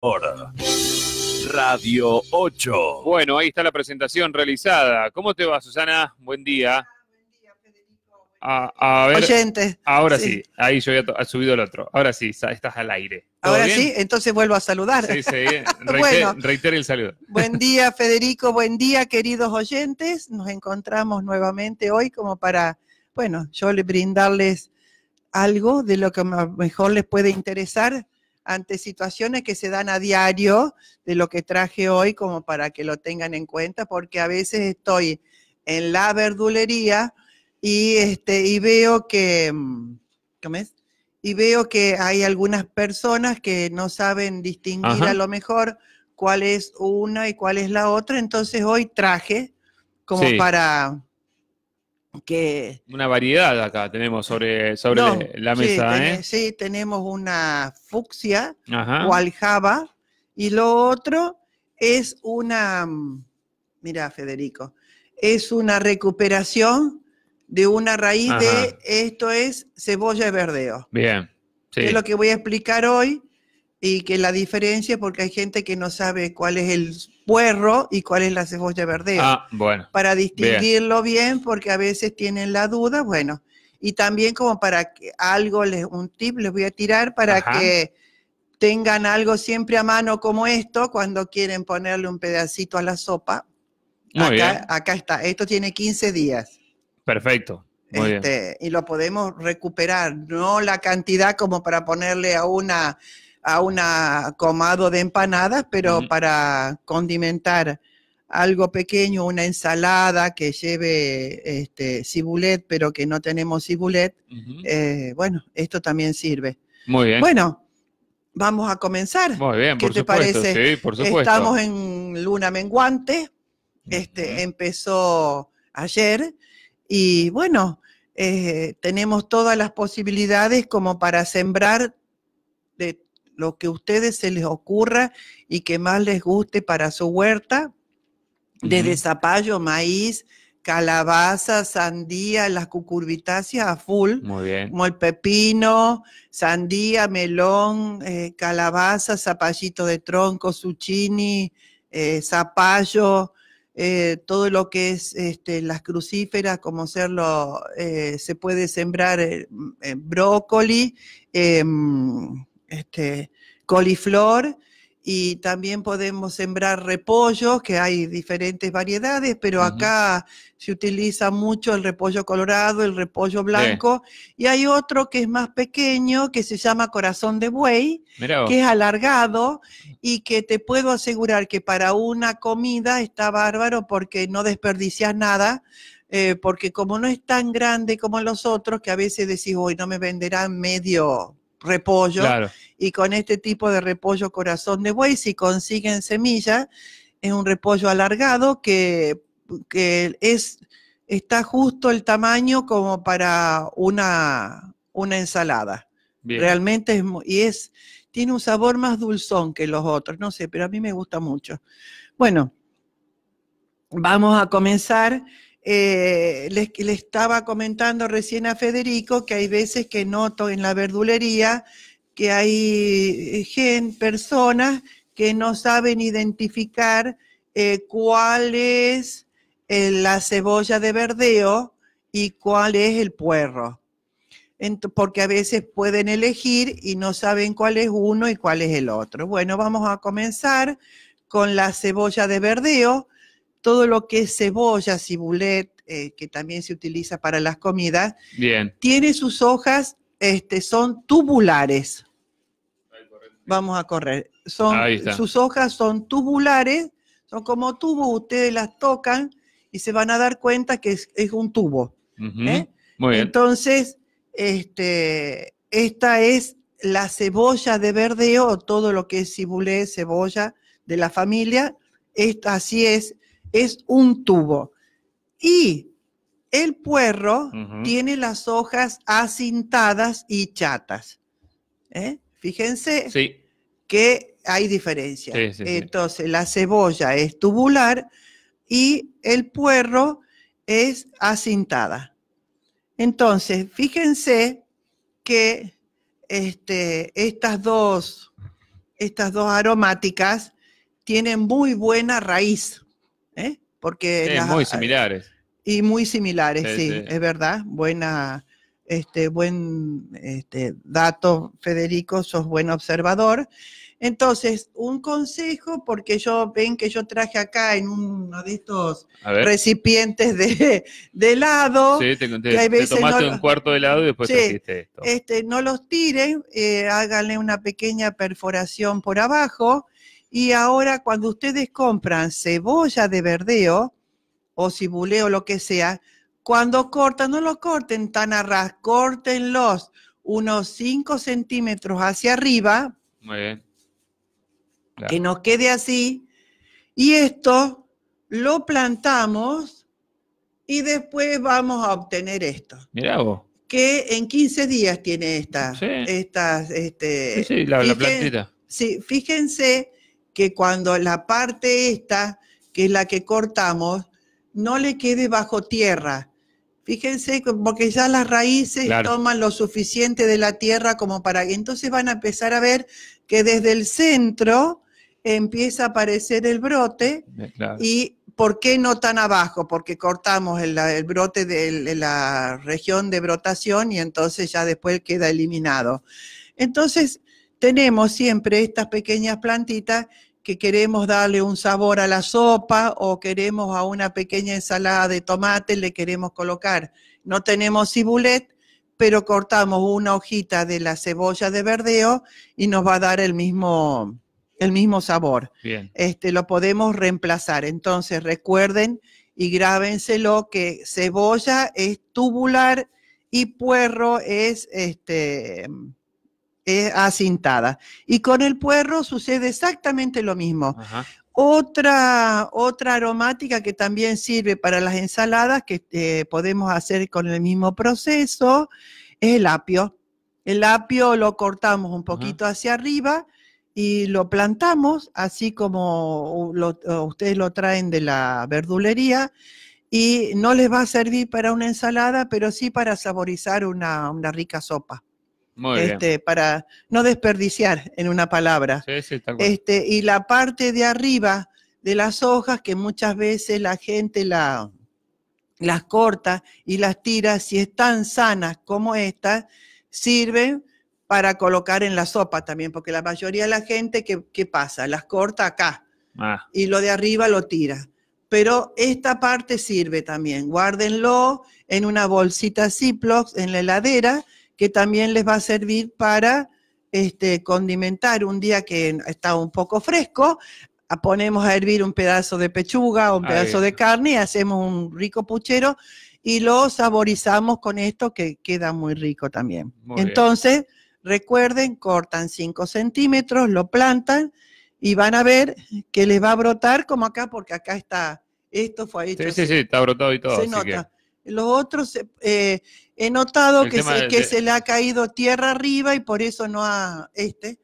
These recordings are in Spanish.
por Radio 8. Bueno, ahí está la presentación realizada. ¿Cómo te va, Susana? Buen día. A, a ver, Ahora sí. ahí yo ha subido el otro. Ahora sí, estás al aire. Ahora sí, entonces vuelvo a saludar. Sí, sí, el saludo. Buen día, Federico, buen día, queridos oyentes. Nos encontramos nuevamente hoy como para, bueno, yo le brindarles algo de lo que mejor les puede interesar ante situaciones que se dan a diario de lo que traje hoy, como para que lo tengan en cuenta, porque a veces estoy en la verdulería y, este, y veo que, mm, Y veo que hay algunas personas que no saben distinguir a lo mejor cuál es una y cuál es la otra, entonces hoy traje como para que... Una variedad acá tenemos sobre, sobre la mesa, ¿eh? sí, tenemos una fucsia o aljaba y lo otro es una, mm, mira Federico, es una recuperación de una raíz de, esto es cebolla de verdeo. Bien, es lo que voy a explicar hoy y que la diferencia, porque hay gente que no sabe cuál es el puerro y cuál es la cebolla verde, Ah, bueno. Para distinguirlo bien. porque a veces tienen la duda, bueno. Y también como para que algo, les, un tip les voy a tirar para que tengan algo siempre a mano como esto cuando quieren ponerle un pedacito a la sopa. acá, está, esto tiene 15 días. Perfecto. Este, y lo podemos recuperar, no la cantidad como para ponerle a una a una comado de empanadas, pero para condimentar algo pequeño, una ensalada que lleve este, cibulet, pero que no tenemos cibulet, eh, bueno, esto también sirve. Muy bien. Bueno, vamos a comenzar. Muy bien, ¿Qué te parece? Estamos en luna menguante, este, empezó ayer y bueno, eh, tenemos todas las posibilidades como para sembrar lo que a ustedes se les ocurra y que más les guste para su huerta, desde zapallo, maíz, calabaza, sandía, las cucurbitáceas a full, Muy como el pepino, sandía, melón, eh, calabaza, zapallito de tronco, zucchini, eh, zapallo, eh, todo lo que es este, las crucíferas, como serlo, se puede sembrar brócoli, em, este, coliflor y también podemos sembrar repollos, que hay diferentes variedades, pero acá se utiliza mucho el repollo colorado, el repollo blanco, y hay otro que es más pequeño, que se llama corazón de buey, que es alargado y que te puedo asegurar que para una comida está bárbaro porque no desperdicias nada, eh, porque como no es tan grande como los otros, que a veces decís, hoy no me venderán medio repollo. Y con este tipo de repollo corazón de buey, si consiguen semilla, es un repollo alargado que, es, está justo el tamaño como para una, una ensalada. Realmente es, y es, tiene un sabor más dulzón que los otros, no sé, pero a mí me gusta mucho. Bueno, vamos a comenzar eh, les estaba comentando recién a Federico que hay veces que noto en la verdulería que hay eh, personas que no saben identificar eh, cuál es la cebolla de verdeo y cuál es el puerro. porque a veces pueden elegir y no saben cuál es uno y cuál es el otro. Bueno, vamos a comenzar con la cebolla de verdeo todo lo que es cebolla, cibulet, eh, que también se utiliza para las comidas, tiene sus hojas, este, son tubulares. Vamos a correr. Son, sus hojas son tubulares, son como tubos, ustedes las tocan y se van a dar cuenta que es, un tubo. ¿eh? Entonces, este, esta es la cebolla de verdeo, todo lo que es cibulé, cebolla de la familia. Esta, así es, es un tubo. Y el puerro tiene las hojas acintadas y chatas. ¿eh? Fíjense que hay diferencia. Entonces, la cebolla es tubular y el puerro es acintada. Entonces, fíjense que este, estas, dos, estas dos aromáticas tienen muy buena raíz. ¿eh? Porque muy eh, similares. Y muy similares, sí, es verdad. Buena, este, buen este, dato, Federico, sos buen observador. Entonces, un consejo, porque yo ven que yo traje acá en uno de estos recipientes de, de helado. Sí, te, un cuarto de helado y después esto. Este, no los tiren, eh, háganle una pequeña perforación por abajo y ahora cuando ustedes compran cebolla de verdeo o cibuleo, lo que sea, cuando cortan, no lo corten tan a ras, córtenlos unos 5 centímetros hacia arriba. Muy bien. Que nos quede así. Y esto lo plantamos y después vamos a obtener esto. Mirá vos. Que en 15 días tiene esta, estas, este, sí, la plantita. Sí, fíjense que cuando la parte esta, que es la que cortamos, no le quede bajo tierra. Fíjense, porque ya las raíces toman lo suficiente de la tierra como para... Entonces van a empezar a ver que desde el centro empieza a aparecer el brote eh, y ¿por qué no tan abajo? Porque cortamos el, brote de la región de brotación y entonces ya después queda eliminado. Entonces tenemos siempre estas pequeñas plantitas que queremos darle un sabor a la sopa o queremos a una pequeña ensalada de tomate, le queremos colocar. No tenemos cibulet, pero cortamos una hojita de la cebolla de verdeo y nos va a dar el mismo, el mismo sabor. Bien. Este, lo podemos reemplazar. Entonces recuerden y grábenselo que cebolla es tubular y puerro es este, es eh, acintada. Y con el puerro sucede exactamente lo mismo. Otra, otra aromática que también sirve para las ensaladas, que eh, podemos hacer con el mismo proceso, es el apio. El apio lo cortamos un poquito hacia arriba y lo plantamos, así como ustedes lo traen de la verdulería, y no les va a servir para una ensalada, pero sí para saborizar una rica sopa. Este, para no desperdiciar en una palabra. Sí, sí, Este, y la parte de arriba de las hojas que muchas veces la gente la, las corta y las tira, si están sanas como estas, sirven para colocar en la sopa también, porque la mayoría de la gente, ¿qué, pasa? Las corta acá ah. y lo de arriba lo tira. Pero esta parte sirve también. Guárdenlo en una bolsita Ziploc en la heladera que también les va a servir para este, condimentar un día que está un poco fresco. Ponemos a hervir un pedazo de pechuga o un pedazo de carne y hacemos un rico puchero y lo saborizamos con esto que queda muy rico también. Entonces, recuerden, cortan 5 centímetros, lo plantan y van a ver que les va a brotar como acá, porque acá está, esto fue hecho. Sí, sí, sí, está brotado y todo. Se nota. Los otros eh, he notado que, se, le ha caído tierra arriba y por eso no ha este.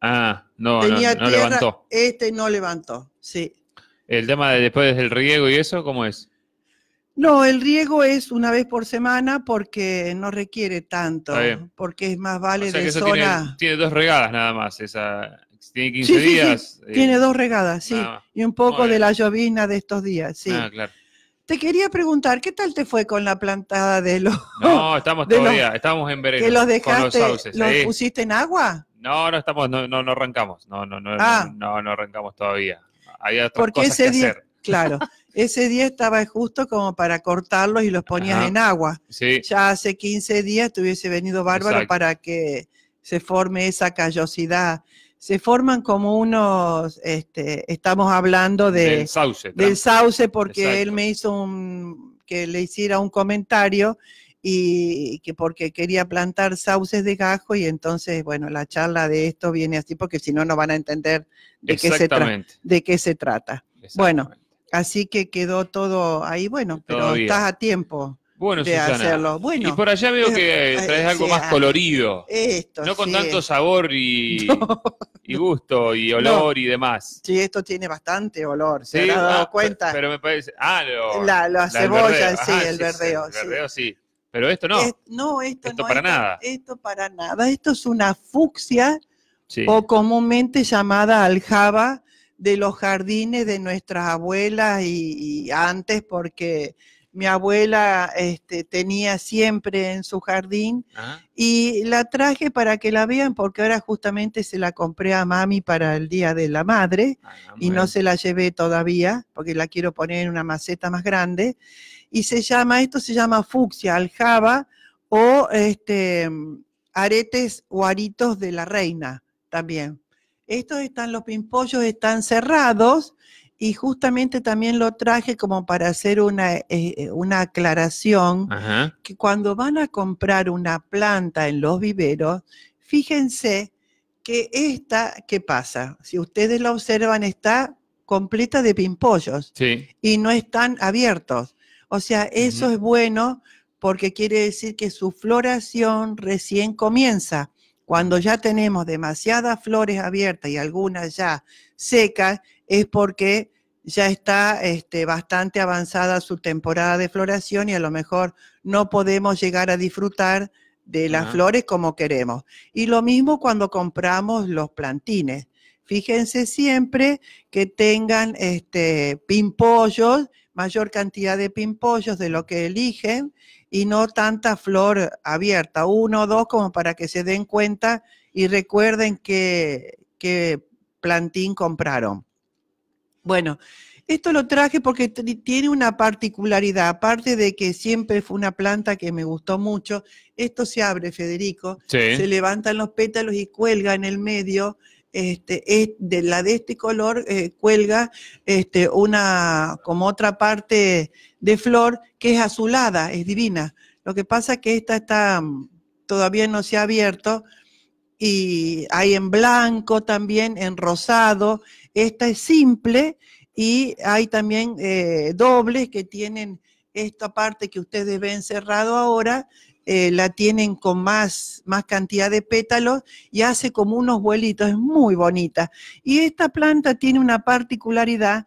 Ah, no, no, levantó. Este no levantó, sí. El tema de después del riego y eso, ¿cómo es? No, el riego es una vez por semana porque no requiere tanto, porque es más vale de zona. Tiene, dos regadas nada más, esa tiene 15 días. tiene eh, dos regadas, sí, y un poco de la llovina de estos días, sí. Ah, claro. Te quería preguntar, ¿qué tal te fue con la plantada de los... No, estamos todavía, estamos en verano. los dejaste, los, pusiste en agua? No, no estamos, no, no, arrancamos, no, no, ah. no, no, arrancamos todavía. Había otras Porque ese día, Claro, ese día estaba justo como para cortarlos y los ponías en agua. Ya hace 15 días te venido bárbaro para que se forme esa callosidad se forman como unos, este, estamos hablando de, del, sauce, porque él me hizo un, que le hiciera un comentario y que porque quería plantar sauces de gajo y entonces, bueno, la charla de esto viene así porque si no, no van a entender de, qué se, de qué se trata. Bueno, así que quedó todo ahí, bueno, pero estás a tiempo. Bueno, Susana. y por allá veo eh, que eh, traes algo más ah, colorido. Esto, no con tanto sabor y, y, gusto y olor y demás. Sí, esto tiene bastante olor, se sí, dado ah, cuenta. Pero me parece. Ah, lo, la, cebolla, sí, el sí, verdeo. El verdeo, sí. Pero esto no. esto, no. para nada. Esto para nada. Esto es una fucsia o comúnmente llamada aljaba de los jardines de nuestras abuelas y antes, porque mi abuela este, tenía siempre en su jardín ah. y la traje para que la vean porque ahora justamente se la compré a mami para el Día de la Madre ah, y no se la llevé todavía porque la quiero poner en una maceta más grande y se llama, esto se llama fucsia, aljaba o este, aretes o aritos de la reina también. Estos están, los pimpollos están cerrados y justamente también lo traje como para hacer una, eh, eh, aclaración, que cuando van a comprar una planta en los viveros, fíjense que esta, ¿qué pasa? Si ustedes la observan, está completa de pimpollos y no están abiertos. O sea, eso es bueno porque quiere decir que su floración recién comienza. Cuando ya tenemos demasiadas flores abiertas y algunas ya secas, es porque ya está este, bastante avanzada su temporada de floración y a lo mejor no podemos llegar a disfrutar de las flores como queremos. Y lo mismo cuando compramos los plantines. Fíjense siempre que tengan este, pimpollos, mayor cantidad de pimpollos de lo que eligen y no tanta flor abierta, uno o dos como para que se den cuenta y recuerden que qué plantín compraron. Bueno, esto lo traje porque tiene una particularidad, aparte de que siempre fue una planta que me gustó mucho, esto se abre, Federico, se levantan los pétalos y cuelga en el medio. Este, es de la de este color eh, cuelga este, una como otra parte de flor que es azulada, es divina. Lo que pasa es que esta está mm, todavía no se ha abierto y hay en blanco también, en rosado, esta es simple y hay también eh, dobles que tienen esta parte que ustedes ven cerrado ahora, eh, la tienen con más, más cantidad de pétalos y hace como unos vuelitos, es muy bonita. Y esta planta tiene una particularidad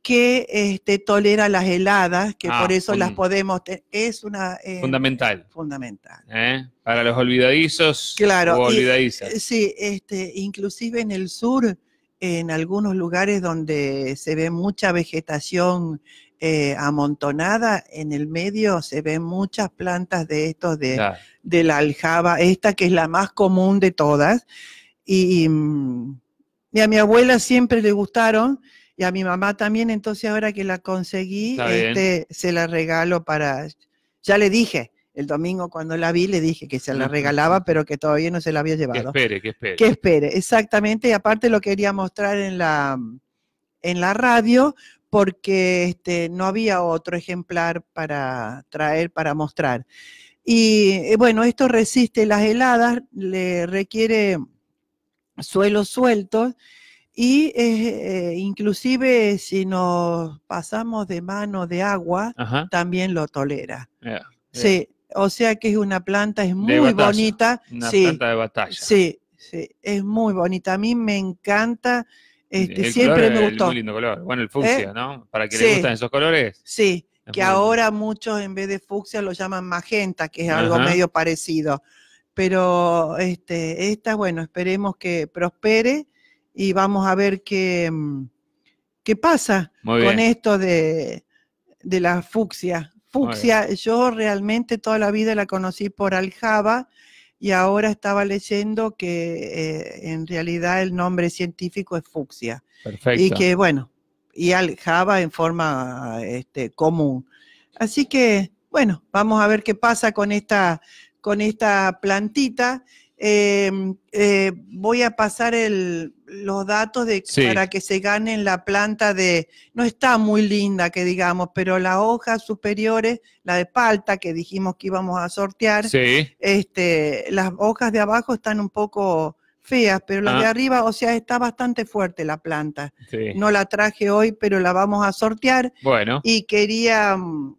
que este, tolera las heladas, que ah, por eso las podemos tener. Es una... Eh, fundamental. Fundamental. Para los olvidadizos o olvidadizas. sí, este, inclusive en el sur en algunos lugares donde se ve mucha vegetación eh, amontonada, en el medio se ven muchas plantas de estos de, la aljaba, esta que es la más común de todas. Mm, y, a mi abuela siempre le gustaron y a mi mamá también, entonces ahora que la conseguí, este, se la regalo para, ya le dije, el domingo cuando la vi le dije que se la regalaba, pero que todavía no se la había llevado. Que espere, que espere. Que espere, exactamente. Y aparte lo quería mostrar en la, en la radio porque este, no había otro ejemplar para traer, para mostrar. Y eh, bueno, esto resiste las heladas, le requiere suelos sueltos y eh, eh, inclusive si nos pasamos de mano de agua, también lo tolera. Sí, o sea que es una planta, es muy bonita. Una planta de batalla. Sí, sí, es muy bonita. A mí me encanta. Este, siempre me gustó. El, muy lindo color. Bueno, el ¿Eh? fucsia, ¿no? Para que le gustan esos colores. Sí, que ahora muchos en vez de fucsia lo llaman magenta, que es algo medio parecido. Pero este, esta, bueno, esperemos que prospere y vamos a ver qué, mm, qué pasa con esto de, de la fucsia. Fucsia, yo realmente toda la vida la conocí por aljaba y ahora estaba leyendo que eh, en realidad el nombre científico es fucsia. Perfecto. Y que bueno, y aljaba en forma este, común. Así que bueno, vamos a ver qué pasa con esta, con esta plantita Em, eh, voy a pasar los datos de, para que se ganen la planta de, no está muy linda que digamos, pero las hojas superiores, la de palta que dijimos que íbamos a sortear, este, las hojas de abajo están un poco feas, pero las de ah. arriba, o sea, está bastante fuerte la planta. No la traje hoy, pero la vamos a sortear. Bueno. Y quería mm,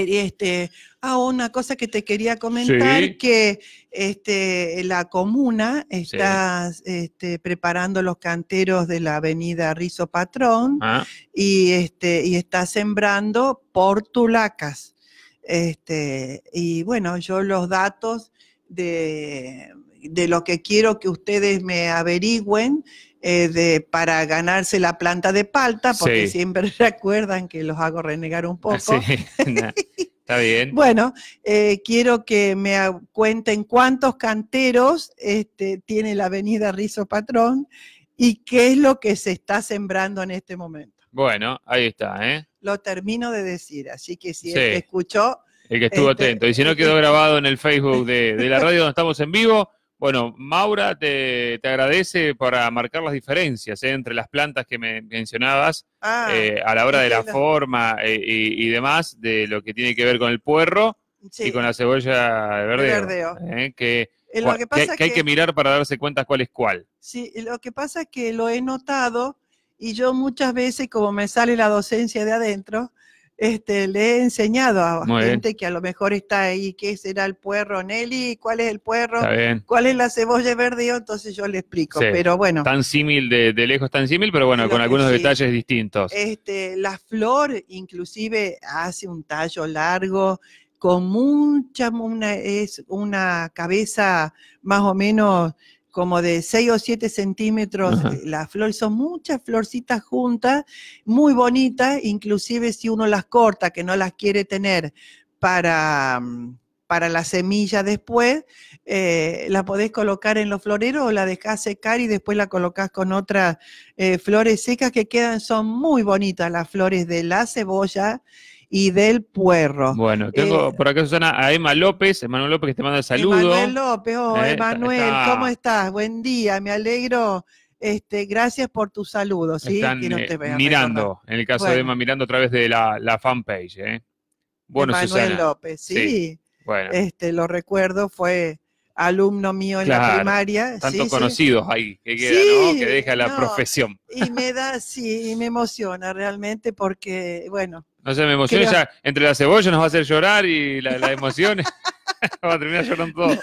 este, ah, una cosa que te quería comentar, que este, la comuna está este, preparando los canteros de la avenida Rizo Patrón ah. y, este, está sembrando portulacas. Este, y bueno, yo los datos de, de lo que quiero que ustedes me averigüen eh, de, para ganarse la planta de palta, porque siempre recuerdan que los hago renegar un poco. Sí. Está bien. Bueno, eh, quiero que me cuenten cuántos canteros este, tiene la avenida Rizo Patrón y qué es lo que se está sembrando en este momento. Bueno, ahí está, ¿eh? Lo termino de decir, así que si el escuchó... El que estuvo este, atento. Y si no este quedó grabado en el Facebook de, de la radio donde estamos en vivo, bueno, Maura te, agradece para marcar las diferencias ¿eh? entre las plantas que me mencionabas ah, eh, a la hora de la forma eh, y, demás, de lo que tiene que ver con el puerro y con la cebolla de verdeo. que, que hay que mirar para darse cuenta cuál es cuál. Sí, lo que pasa es que lo he notado y yo muchas veces, como me sale la docencia de adentro, este, le he enseñado a gente que a lo mejor está ahí, ¿qué será el puerro, Nelly? ¿Cuál es el puerro? ¿Cuál es la cebolla verde? Entonces yo le explico, pero bueno. Tan símil, de, lejos tan símil, pero bueno, con algunos detalles distintos. Este, la flor inclusive hace un tallo largo, con mucha, es una cabeza más o menos como de 6 o 7 centímetros eh, las flores, son muchas florcitas juntas, muy bonitas, inclusive si uno las corta, que no las quiere tener para, mm, para la semilla después, eh, la podés colocar en los floreros o la dejás secar y después la colocas con otras eh, flores secas que quedan, son muy bonitas las flores de la cebolla y del Puerro. Bueno, tengo eh, por acá Susana a Emma López, Emanuel López que te manda el saludo. Emanuel López, oh, Emanuel, eh, ¿cómo estás? Buen día, me alegro. Este, gracias por tus saludos. ¿sí? Eh, mirando, en el caso de Emma, mirando a través de la, fanpage. ¿eh? Bueno, Emanuel López, sí. Bueno. Este, lo recuerdo, fue alumno mío en la primaria. Tanto sí, conocidos ahí que queda, ¿no? Que deja la profesión. Y me da, sí, y me emociona realmente porque, bueno, no sé, me emociona Entre la cebolla nos va a hacer llorar y las la emociones. va a terminar llorando todo.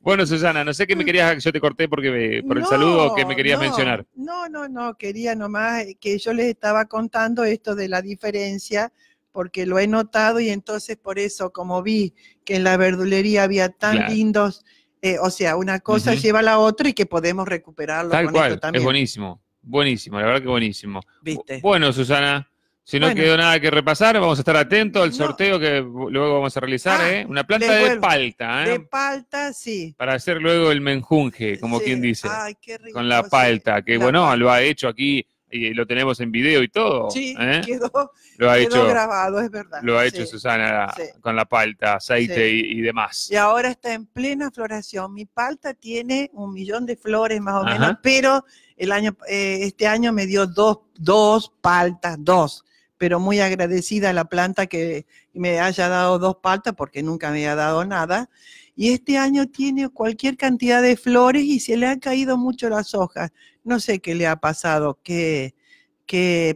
bueno, Susana, no sé qué me querías, yo te corté porque por el saludo que me querías mencionar. No, no, no, quería nomás que yo les estaba contando esto de la diferencia porque lo he notado y entonces por eso como vi que en la verdulería había tan lindos, eh, o sea, una cosa lleva a la otra y que podemos recuperarlo. Tal cual, también. es buenísimo, buenísimo, la verdad que buenísimo. ¿Viste? Bueno, Susana, si no quedó nada que repasar, vamos a estar atentos al sorteo que luego vamos a realizar. Ah, ¿eh? Una planta de palta. ¿eh? De palta, sí. Para hacer luego el menjunje, como quien dice. Ay, qué rico, con la palta, que bueno, lo ha hecho aquí y lo tenemos en video y todo. Sí, ¿eh? quedó, lo ha hecho, grabado, es verdad. Lo ha hecho Susana con la palta, aceite y, demás. Y ahora está en plena floración. Mi palta tiene un millón de flores más o menos, pero el año, eh, este año me dio dos, dos paltas, dos pero muy agradecida a la planta que me haya dado dos paltas porque nunca me ha dado nada. Y este año tiene cualquier cantidad de flores y se le han caído mucho las hojas. No sé qué le ha pasado, que,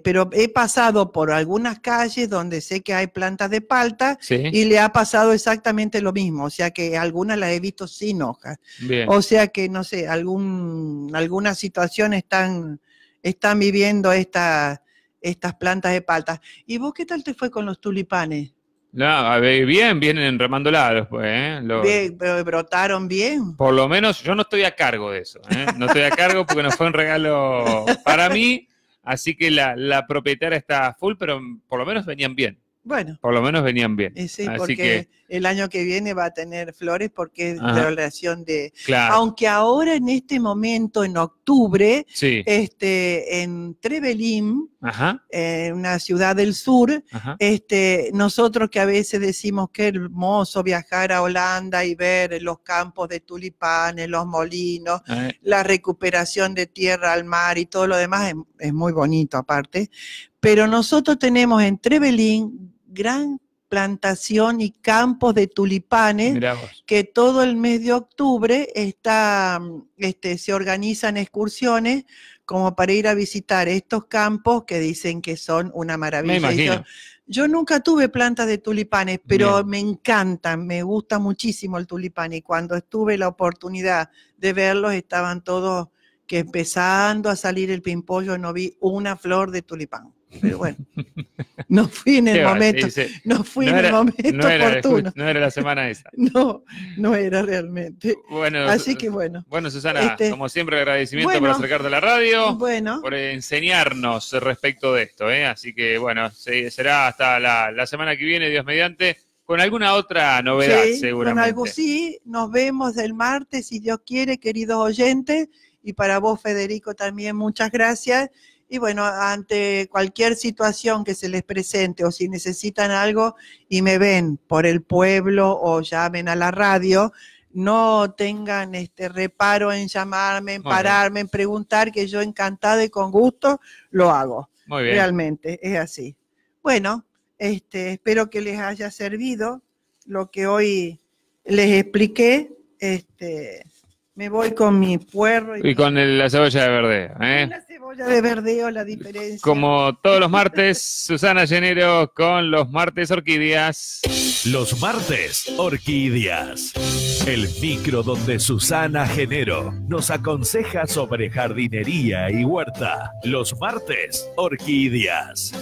pero he pasado por algunas calles donde sé que hay plantas de palta y le ha pasado exactamente lo mismo. O sea que algunas las he visto sin hojas. O sea que, no sé, algún, situación están, están viviendo esta estas plantas de paltas. ¿Y vos qué tal te fue con los tulipanes? No, bien, vienen remandolados. después. ¿eh? brotaron bien. Por lo menos yo no estoy a cargo de eso. ¿eh? No estoy a cargo porque no fue un regalo para mí. Así que la, propietaria está full, pero por lo menos venían bien. Bueno. Por lo menos venían bien. Eh, así que el año que viene va a tener flores porque es la relación de... Aunque ahora en este momento, en octubre, este, en Trevelin, eh, una ciudad del sur, este, nosotros que a veces decimos que hermoso viajar a Holanda y ver los campos de tulipanes, los molinos, ah, eh. la recuperación de tierra al mar y todo lo demás, es, muy bonito aparte. Pero nosotros tenemos en Trevelín gran plantación y campos de tulipanes que todo el mes de octubre está, este, se organizan excursiones como para ir a visitar estos campos que dicen que son una maravilla. yo, nunca tuve plantas de tulipanes, pero me encantan, me gusta muchísimo el tulipán y cuando tuve la oportunidad de verlos estaban todos que empezando a salir el pimpollo no vi una flor de tulipán pero bueno, no fui en el momento, no fui en el momento no era, oportuno. No era la semana esa. No, no era realmente. Bueno, así que bueno. Bueno, Susana, este, como siempre agradecimiento por acercarte a la radio, por enseñarnos respecto de esto, ¿eh? así que bueno, será hasta la, semana que viene, Dios mediante con alguna otra novedad, seguramente. Con algo sí, nos vemos el martes, si Dios quiere, queridos oyentes, y para vos, Federico, también muchas gracias. Y bueno, ante cualquier situación que se les presente o si necesitan algo y me ven por el pueblo o llamen a la radio, no tengan este reparo en llamarme, en pararme, en preguntar, que yo encantada y con gusto lo hago. Realmente, es así. Bueno, este, espero que les haya servido lo que hoy les expliqué. Este, me voy con mi puerro. Y, ¿eh? con la cebolla de verde ¿eh? Oh, la cebolla de verdeo, la diferencia. Como todos los martes, Susana Genero con los martes orquídeas. Los martes orquídeas. El micro donde Susana Genero nos aconseja sobre jardinería y huerta. Los martes orquídeas.